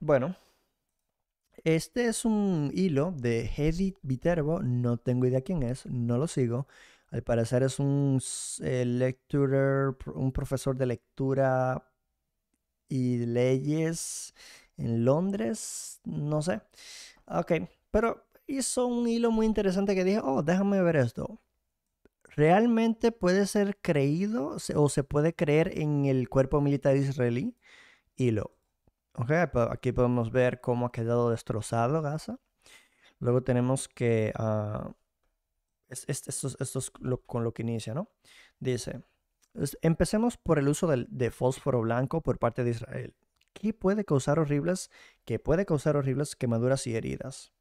bueno, este es un hilo de Hedy Viterbo, no tengo idea quién es, no lo sigo. Al parecer es un eh, lecturer, un profesor de lectura y leyes en Londres, no sé. Ok, pero hizo un hilo muy interesante que dije, oh, déjame ver esto. ¿Realmente puede ser creído o se puede creer en el cuerpo militar israelí? Hilo. Ok, aquí podemos ver cómo ha quedado destrozado Gaza. Luego tenemos que... Ah, es, esto, es con lo que inicia, ¿no? Dice, empecemos por el uso de, de fósforo blanco por parte de Israel. ¿Qué puede causar horribles? Que puede causar horribles quemaduras y heridas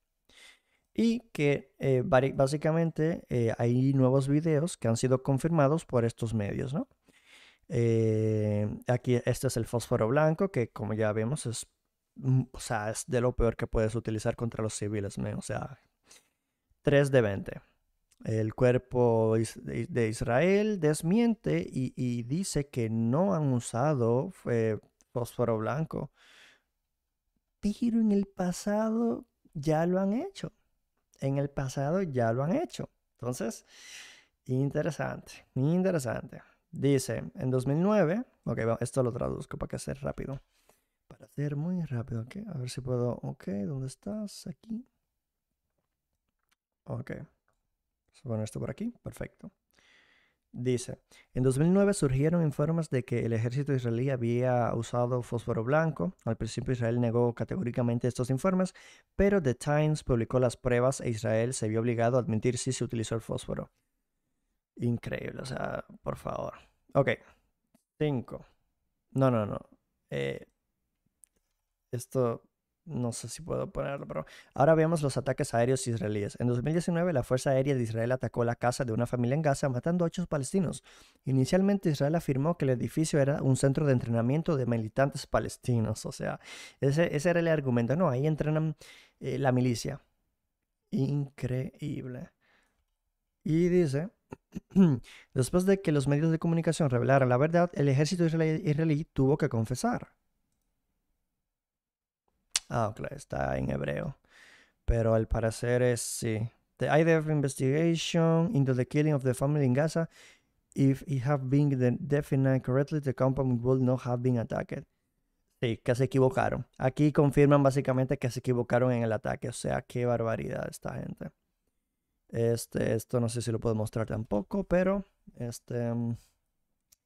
y que eh, básicamente eh, hay nuevos videos que han sido confirmados por estos medios, ¿no? Eh, aquí este es el fósforo blanco, que como ya vemos es, mm, o sea, es de lo peor que puedes utilizar contra los civiles, o sea, 3 de 20. El cuerpo de Israel desmiente y, dice que no han usado eh, fósforo blanco, pero en el pasado ya lo han hecho. En el pasado ya lo han hecho. Entonces, interesante, interesante. Dice, en 2009, ok, esto lo traduzco para que sea rápido. Para hacer muy rápido, ok, a ver si puedo, ok, ¿dónde estás? Aquí. Ok, vamos a esto por aquí, perfecto. Dice, en 2009 surgieron informes de que el ejército israelí había usado fósforo blanco. Al principio Israel negó categóricamente estos informes, pero The Times publicó las pruebas e Israel se vio obligado a admitir si se utilizó el fósforo. Increíble, o sea, por favor. Ok, cinco. No, no, no. Eh, esto no sé si puedo ponerlo, pero ahora vemos los ataques aéreos israelíes. En 2019, la Fuerza Aérea de Israel atacó la casa de una familia en Gaza, matando a ocho palestinos. Inicialmente, Israel afirmó que el edificio era un centro de entrenamiento de militantes palestinos. O sea, ese, ese era el argumento. No, ahí entrenan eh, la milicia. Increíble. Y dice, Después de que los medios de comunicación revelaran la verdad, el ejército israelí tuvo que confesar. Ah, claro, está en hebreo. Pero al parecer es sí. The investigation into the killing of the family in Gaza, if it had been correctly, the compound would not have been attacked. Sí, que se equivocaron. Aquí confirman básicamente que se equivocaron en el ataque. O sea, qué barbaridad esta gente. Este, esto no sé si lo puedo mostrar tampoco, pero este, mm,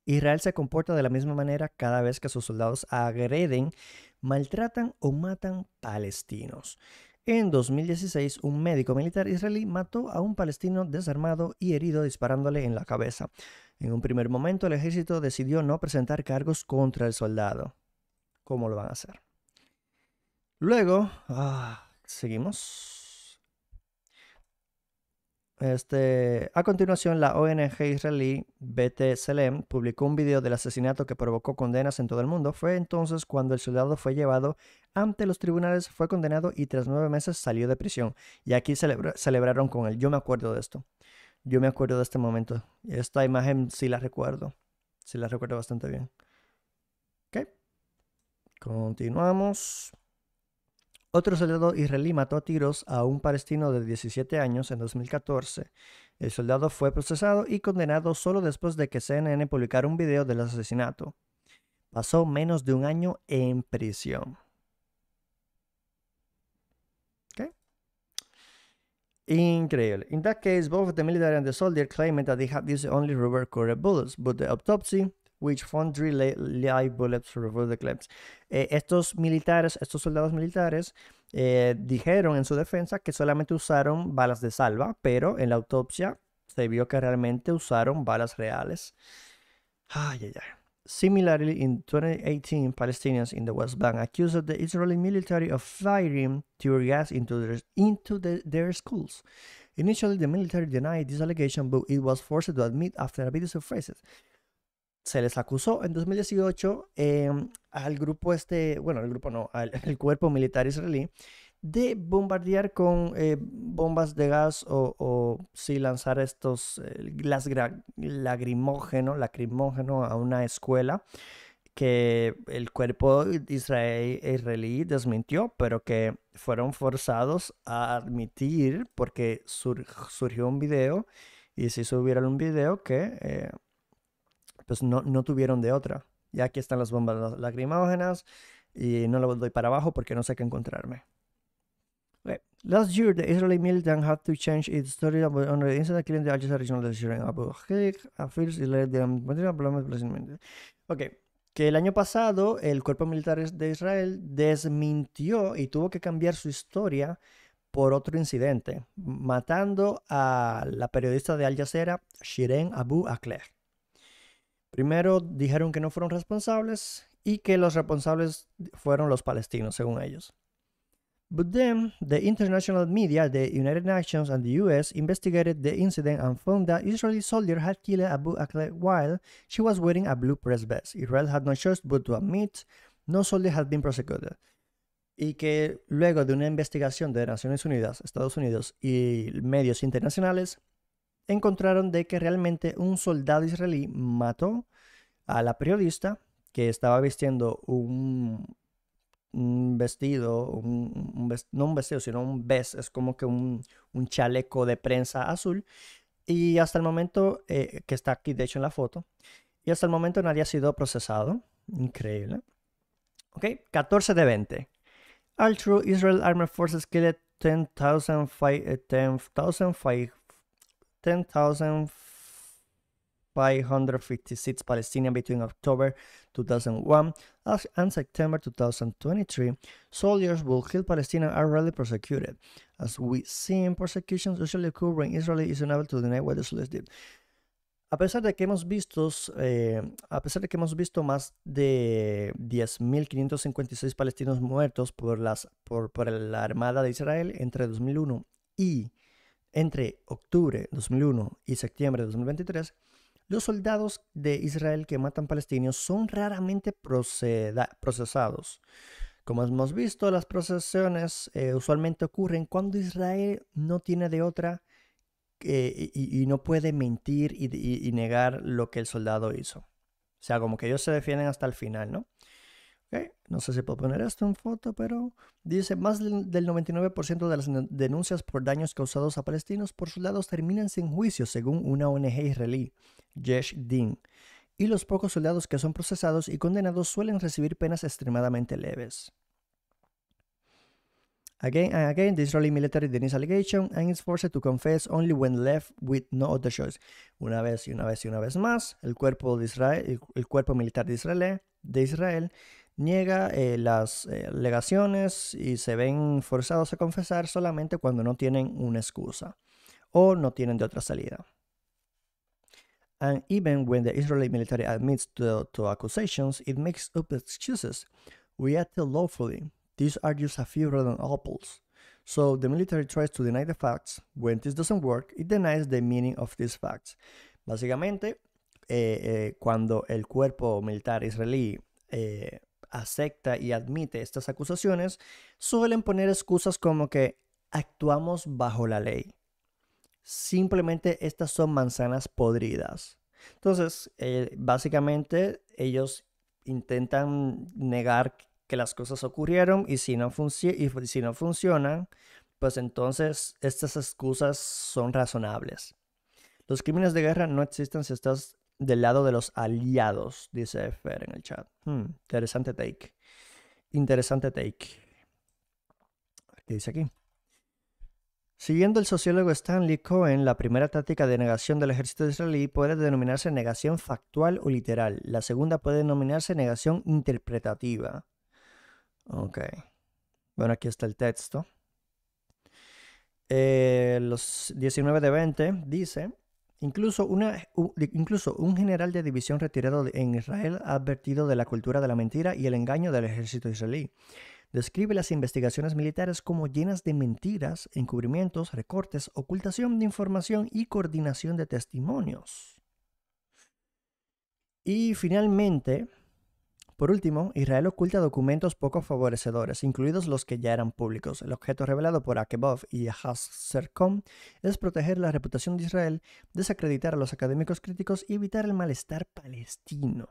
Israel se comporta de la misma manera cada vez que sus soldados agreden, maltratan o matan palestinos. En 2016, un médico militar israelí mató a un palestino desarmado y herido disparándole en la cabeza. En un primer momento, el ejército decidió no presentar cargos contra el soldado. ¿Cómo lo van a hacer? Luego, ah, seguimos. Este, a continuación, la ONG israelí BT Selem publicó un video del asesinato que provocó condenas en todo el mundo. Fue entonces cuando el soldado fue llevado ante los tribunales, fue condenado y tras nueve meses salió de prisión. Y aquí celebraron con él. Yo me acuerdo de esto. Yo me acuerdo de este momento. Esta imagen sí la recuerdo. Sí la recuerdo bastante bien. Ok. Continuamos. Otro soldado israelí mató a tiros a un palestino de 17 años en 2014. El soldado fue procesado y condenado solo después de que CNN publicara un video del asesinato. Pasó menos de un año en prisión. Okay. Increíble. In that case, both the military and the soldier claimed that they had used only rubber-coated bullets, but the autopsy which found three live bullets for the clips. Eh, estos militares, estos soldados militares, eh, dijeron en su defensa que solamente usaron balas de salva, pero en la autopsia se vio que realmente usaron balas reales. Ay, ay, ay. Similarly, in 2018, Palestinians in the West Bank accused the Israeli military of firing tear gas into their, into the, their schools. Initially, the military denied this allegation, but it was forced to admit after a video of phrases. se les acusó en 2018 em, al grupo este, bueno, el grupo no, al cuerpo militar israelí de bombardear con eh, bombas de gas o, o lanzar estos eh, lacrimógeno a una escuela que el cuerpo israel, israelí desmintió, pero que fueron forzados a admitir porque surgió un video y si subieron un video que eh, pues no, no tuvieron de otra. Y aquí están las bombas lacrimógenas y no lo doy para abajo porque no sé qué encontrarme. Last year, Israeli had to change its story the incident Al Jazeera Ok, que el año pasado el cuerpo militar de Israel desmintió y tuvo que cambiar su historia por otro incidente, matando a la periodista de Al Jazeera, Shiren Abu Akleh. Primero dijeron que no fueron responsables y que los responsables fueron los palestinos, según ellos. But then, the international media, the United Nations, and the US investigated the incident and found that Israeli soldier had killed Abu Akleh while she was wearing a blue press vest. Israel had no choice but to admit no soldier had been prosecuted. Y que luego de una investigación de Naciones Unidas, Estados Unidos y medios internacionales, encontraron de que realmente un soldado israelí mató a la periodista que estaba vistiendo un, vestido, un, no un vestido, sino un vest, es como que un, chaleco de prensa azul. Y hasta el momento, eh, que está aquí de hecho en la foto, y hasta el momento nadie ha sido procesado. Increíble. Ok, 14 de 20. al true Israel Armed Forces killed 10,500 10, 10,556 Palestinians between October 2001 and September 2023, soldiers will kill Palestinians are rarely prosecuted. As we see in persecutions usually covering Israel is unable to deny what Israel did. A pesar de que hemos visto, eh, a pesar de que hemos visto más de 10.556 palestinos muertos por, las, por, por la Armada de Israel entre 2001 y entre octubre de 2001 y septiembre de 2023, los soldados de Israel que matan palestinos son raramente procesados. Como hemos visto, las procesiones eh, usualmente ocurren cuando Israel no tiene de otra eh, y, no puede mentir y, negar lo que el soldado hizo. O sea, como que ellos se defienden hasta el final, ¿no? No sé si puedo poner esto en foto, pero dice, más del 99% de las denuncias por daños causados a palestinos por soldados terminan sin juicio, según una ONG israelí, Yesh Din. Y los pocos soldados que son procesados y condenados suelen recibir penas extremadamente leves. Again and again, the Israeli military denies allegation and is forced to confess only when left with no other choice. Una vez y una vez y una vez más, el cuerpo, de Israel, cuerpo militar de Israel, de Israel niega eh, las eh, legaciones y se ven forzados a confesar solamente cuando no tienen una excusa o no tienen de otra salida. And even when the Israeli military admits to, to accusations, it makes up excuses. We act lawfully. These are just a few rotten apples. So the military tries to deny the facts. When this doesn't work, it denies the meaning of these facts. Básicamente, eh, cuando el cuerpo militar israelí eh, acepta y admite estas acusaciones, suelen poner excusas como que actuamos bajo la ley. Simplemente estas son manzanas podridas. Entonces, eh, básicamente ellos intentan negar que las cosas ocurrieron y si no, y si no funcionan, pues entonces estas excusas son razonables. Los crímenes de guerra no existen si estas del lado de los aliados, dice Fer en el chat. Hmm, interesante take. Interesante take. ¿Qué dice aquí? Siguiendo el sociólogo Stanley Cohen, la primera táctica de negación del ejército israelí puede denominarse negación factual o literal. La segunda puede denominarse negación interpretativa. Ok. Bueno, aquí está el texto. Eh, los 19 de 20 dice, Incluso, un general de división retirado en Israel ha advertido de la cultura de la mentira y el engaño del ejército israelí. Describe las investigaciones militares como llenas de mentiras, encubrimientos, recortes, ocultación de información y coordinación de testimonios. Y finalmente, por último, Israel oculta documentos poco favorecedores, incluidos los que ya eran públicos. El objeto revelado por Akebov y Hassercom es proteger la reputación de Israel, desacreditar a los académicos críticos y evitar el malestar palestino.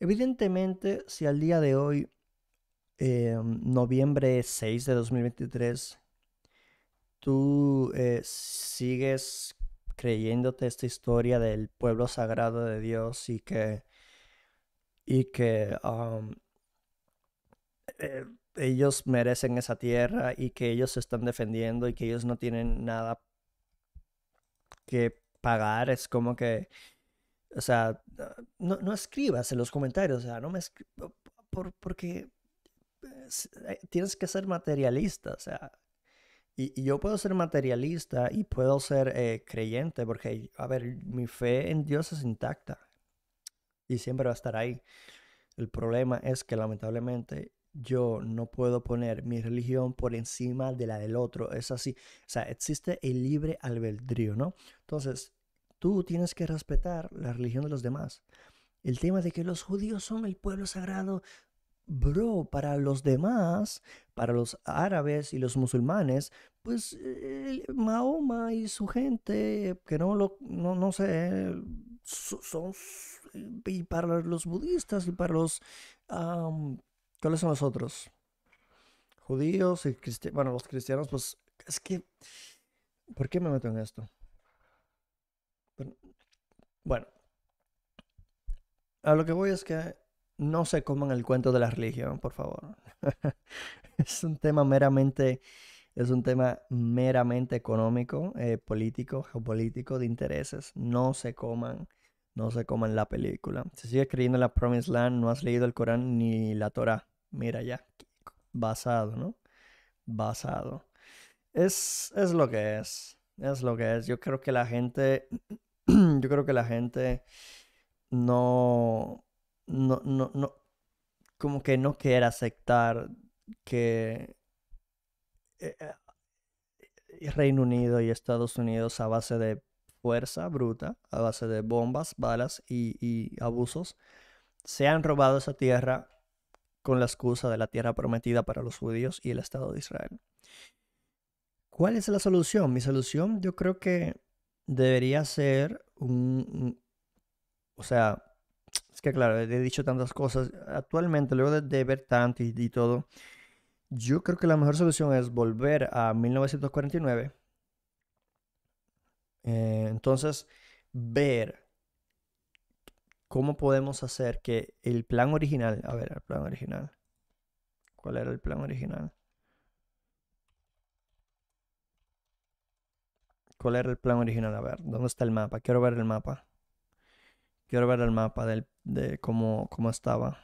Evidentemente, si al día de hoy, em, noviembre 6 de 2023, tú eh, sigues creyéndote esta historia del pueblo sagrado de Dios y que y que eh, ellos merecen esa tierra y que ellos se están defendiendo y que ellos no tienen nada que pagar. Es como que, o sea, no, escribas en los comentarios, o sea, no me por, porque pues, eh, tienes que ser materialista, o sea. Y, yo puedo ser materialista y puedo ser eh, creyente porque, a ver, mi fe en Dios es intacta y siempre va a estar ahí. El problema es que lamentablemente yo no puedo poner mi religión por encima de la del otro. Es así. O sea, existe el libre albedrío, ¿no? Entonces, tú tienes que respetar la religión de los demás. El tema de que los judíos son el pueblo sagrado, bro, para los demás, para los árabes y los musulmanes, pues Mahoma y su gente, que no lo, no sé, son y para los budistas y para los... ¿Cuáles son los otros? Judíos y cristianos. Bueno, los cristianos, pues es que... ¿Por qué me meto en esto? Bueno, a lo que voy es que no se coman el cuento de la religión, por favor. es un tema meramente, es un tema meramente económico, eh, político, geopolítico, de intereses. No se coman no se en la película. Si sigues creyendo en la Promised Land, no has leído el Corán ni la Torá. Mira ya, basado, ¿no? Basado. Es, es lo que es, es lo que es. Yo creo que la gente, yo creo que la gente no, no, no, no, como que no quiere aceptar que eh, eh, Reino Unido y Estados Unidos a base de fuerza bruta, a base de bombas, balas y, abusos, se han robado esa tierra con la excusa de la tierra prometida para los judíos y el Estado de Israel. ¿Cuál es la solución? Mi solución yo creo que debería ser un... o sea, es que claro, he dicho tantas cosas. Actualmente, luego de, ver tanto y, y, todo, yo creo que la mejor solución es volver a 1949 eh, entonces, ver cómo podemos hacer que el plan original, a ver, el plan original, ¿cuál era el plan original? ¿Cuál era el plan original? A ver, ¿dónde está el mapa? Quiero ver el mapa. Quiero ver el mapa del, de cómo, cómo estaba.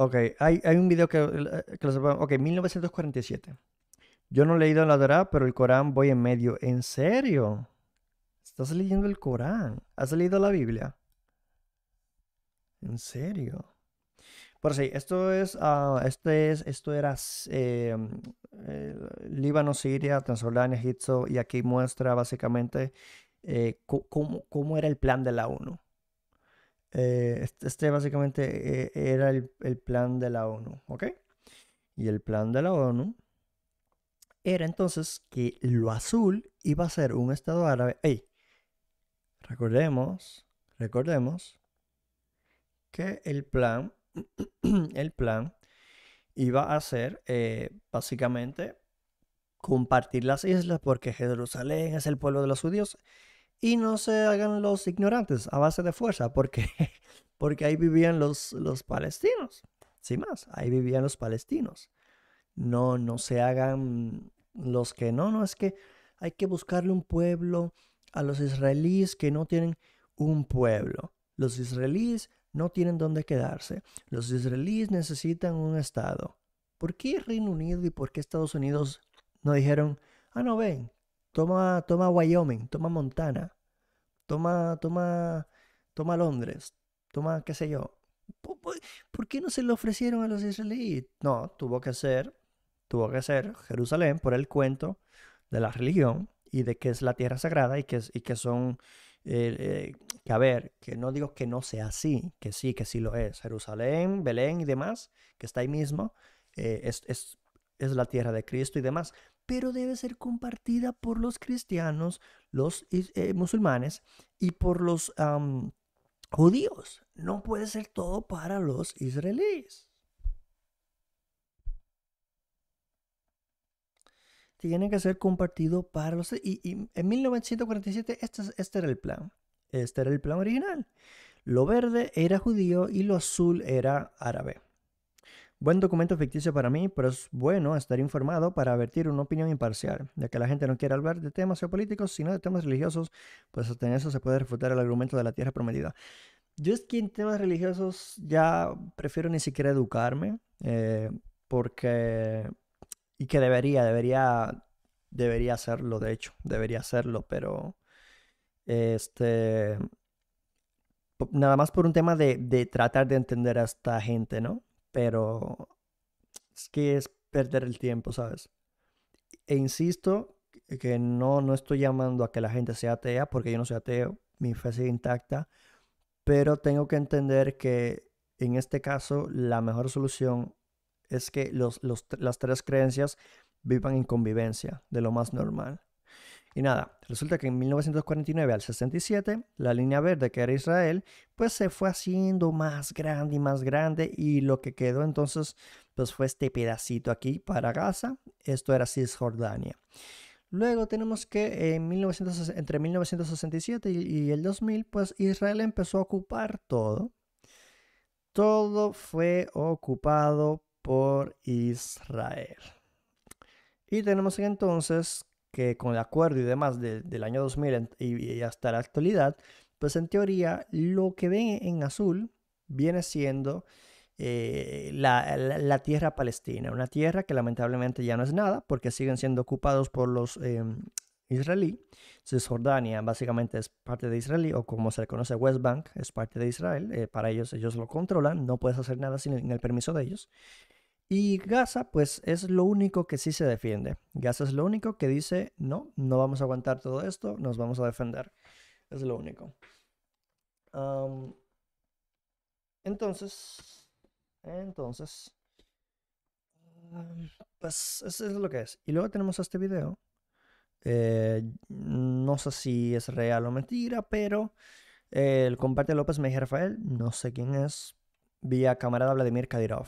Ok, hay, un video que, eh, que lo sepamos. Ok, 1947. Yo no he leído la Torah, pero el Corán voy en medio. ¿En serio? Estás leyendo el Corán. ¿Has leído la Biblia? ¿En serio? Por si, esto es, ah, este es, esto era eh, eh, Líbano, Siria, Transjordania, Egipto, y aquí muestra básicamente cómo, era el plan de la ONU. Eh, este, este básicamente eh, era el, plan de la ONU, ¿ok? Y el plan de la ONU era entonces que lo azul iba a ser un Estado árabe. ¡Ey! Recordemos, recordemos que el plan, el plan iba a ser eh, básicamente compartir las islas porque Jerusalén es el pueblo de los judíos y no se hagan los ignorantes a base de fuerza, porque, porque ahí vivían los, los palestinos, sin más, ahí vivían los palestinos. No, no se hagan los que no, no, es que hay que buscarle un pueblo a los israelíes que no tienen un pueblo. Los israelíes no tienen dónde quedarse. Los israelíes necesitan un Estado. ¿Por qué Reino Unido y por qué Estados Unidos no dijeron, ah, no, ven, Toma, toma Wyoming, toma Montana, toma, toma, toma Londres, toma qué sé yo. ¿Por qué no se le ofrecieron a los israelíes? No, tuvo que ser, tuvo que ser Jerusalén por el cuento de la religión y de que es la tierra sagrada y que, y que son, eh, eh, que a ver, que no digo que no sea así, que sí, que sí lo es. Jerusalén, Belén y demás, que está ahí mismo, eh, es, es, es la tierra de Cristo y demás pero debe ser compartida por los cristianos, los eh, musulmanes y por los judíos. No puede ser todo para los israelíes. Tiene que ser compartido para los... Y, y en 1947 este, este era el plan. Este era el plan original. Lo verde era judío y lo azul era árabe. Buen documento ficticio para mí, pero es bueno estar informado para vertir una opinión imparcial, ya que la gente no quiere hablar de temas geopolíticos, sino de temas religiosos, pues hasta en eso se puede refutar el argumento de la tierra prometida. Yo es que en temas religiosos ya prefiero ni siquiera educarme, eh, porque... Y que debería, debería, debería hacerlo, de hecho, debería hacerlo, pero... Este... Nada más por un tema de, de tratar de entender a esta gente, ¿no? pero es que es perder el tiempo, ¿sabes? E insisto que no, no estoy llamando a que la gente sea atea, porque yo no soy ateo, mi fe sigue intacta, pero tengo que entender que en este caso la mejor solución es que los, las tres creencias vivan en convivencia, de lo más normal. Y nada, resulta que en 1949 al 67, la línea verde que era Israel, pues se fue haciendo más grande y más grande y lo que quedó entonces pues fue este pedacito aquí para Gaza, esto era Cisjordania. Luego tenemos que en entre 1967 y, y el 2000, pues Israel empezó a ocupar todo. Todo fue ocupado por Israel. Y tenemos entonces que con el acuerdo y demás del año 2000 y, hasta la actualidad, pues en teoría lo que ven en azul viene siendo eh, la, tierra palestina, una tierra que lamentablemente ya no es nada porque siguen siendo ocupados por los israelíes em, israelí. Cisjordania básicamente es parte de Israel o como se le conoce West Bank es parte de Israel. Eh, para ellos ellos lo controlan, no puedes hacer nada sin el permiso de ellos. Y Gaza, pues es lo único que sí se defiende. Gaza es lo único que dice, no, no vamos a aguantar todo esto, nos vamos a defender. Es lo único. entonces, entonces, pues eso es lo que es. Y luego tenemos este video. Eh, no sé si es real o mentira, pero el comparte López Mejía Rafael, no sé quién es, vía camarada Vladimir Kadyrov.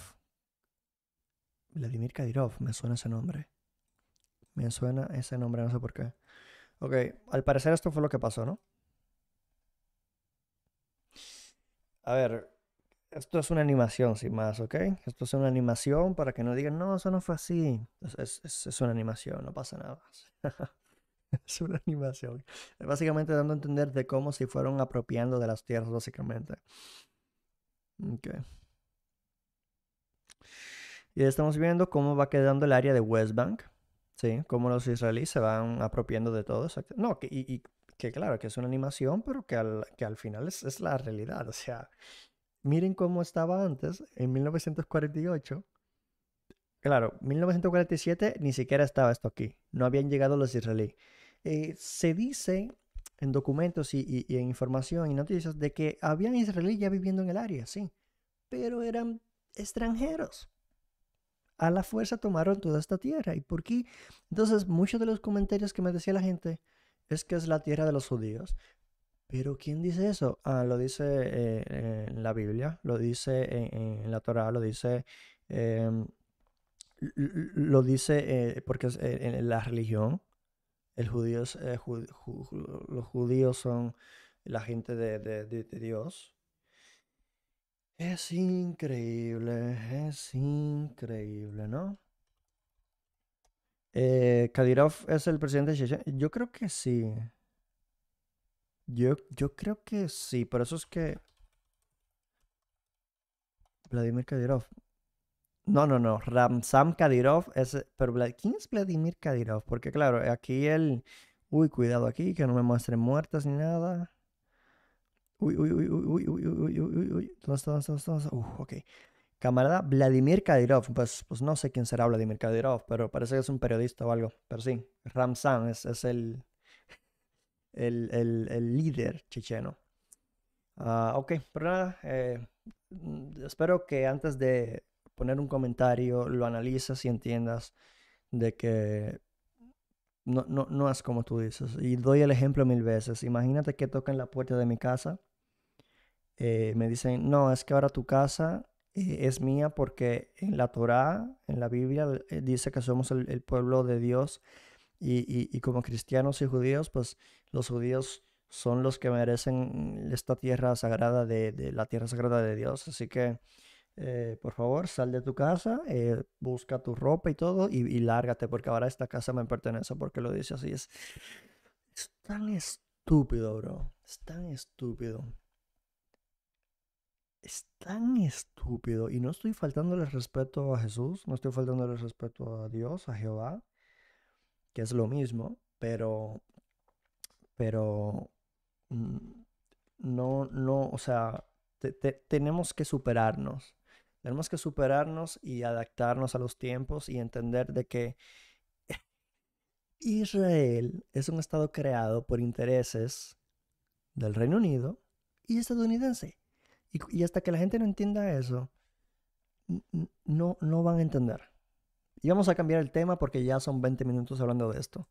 Vladimir Kadyrov, me suena ese nombre. Me suena ese nombre, no sé por qué. Ok, al parecer esto fue lo que pasó, ¿no? A ver, esto es una animación, sin más, ¿ok? Esto es una animación para que no digan, no, eso no fue así. Es, una animación, no pasa nada. es una animación. Básicamente dando a entender de cómo se fueron apropiando de las tierras, básicamente. Ok. Y estamos viendo cómo va quedando el área de West Bank, ¿sí? Cómo los israelíes se van apropiando de todo. No, que, y, que claro, que es una animación, pero que al, que al final es, es la realidad. O sea, miren cómo estaba antes, en 1948. Claro, 1947 ni siquiera estaba esto aquí. No habían llegado los israelíes. Eh, se dice en documentos y, en información y noticias de que habían israelíes ya viviendo en el área, sí, pero eran extranjeros a la fuerza tomaron toda esta tierra. ¿Y por qué? Entonces, muchos de los comentarios que me decía la gente es que es la tierra de los judíos. Pero ¿quién dice eso? Ah, lo dice eh, eh, en la Biblia, lo dice en, la Torá, lo dice... Em, lo dice eh, porque es, en la religión, el los judíos son la gente de Dios, es increíble, es increíble, ¿no? Eh, Kadyrov es el presidente de Chechen. Yo creo que sí. Yo, yo creo que sí, por eso es que. Vladimir Kadirov. No, no, no. Ramsam Kadirov es. Pero ¿quién es Vladimir Kadirov? Porque, claro, aquí él... Uy, cuidado aquí, que no me muestren muertas ni nada. Uy, uy, uy, uy, uy, uy, uy, uy, uy, está? está? está? ok. Camarada Vladimir Kadyrov. Pues, pues no sé quién será Vladimir Kadyrov, pero parece que es un periodista o algo. Pero sí, Ramzan es, es el, el, el, líder checheno. Ah, ok, pero nada, eh, mm, espero que antes de poner un comentario lo analices y entiendas de que no, no, no es como tú dices. Y doy el ejemplo mil veces. Imagínate que tocan la puerta de mi casa eh, me dicen, no, es que ahora tu casa eh, es mía porque en la Torá, en la Biblia, eh, dice que somos el, pueblo de Dios y, como cristianos y judíos, pues los judíos son los que merecen esta tierra sagrada de, la tierra sagrada de Dios. Así que, por favor, sal de tu casa, busca tu ropa y todo y, lárgate porque ahora esta casa me pertenece porque lo dice así. Es, es tan estúpido, bro. Es tan estúpido es tan estúpido y no estoy el respeto a Jesús, no estoy el respeto a Dios, a Jehová, que es lo mismo, pero, pero, mm, no, no, o sea, tenemos que superarnos. Tenemos que superarnos y adaptarnos a los tiempos y entender de que Israel es un estado creado por intereses del Reino Unido y estadounidense. Y, hasta que la gente no entienda eso, no, no van a entender. Y vamos a cambiar el tema porque ya son 20 minutos hablando de esto.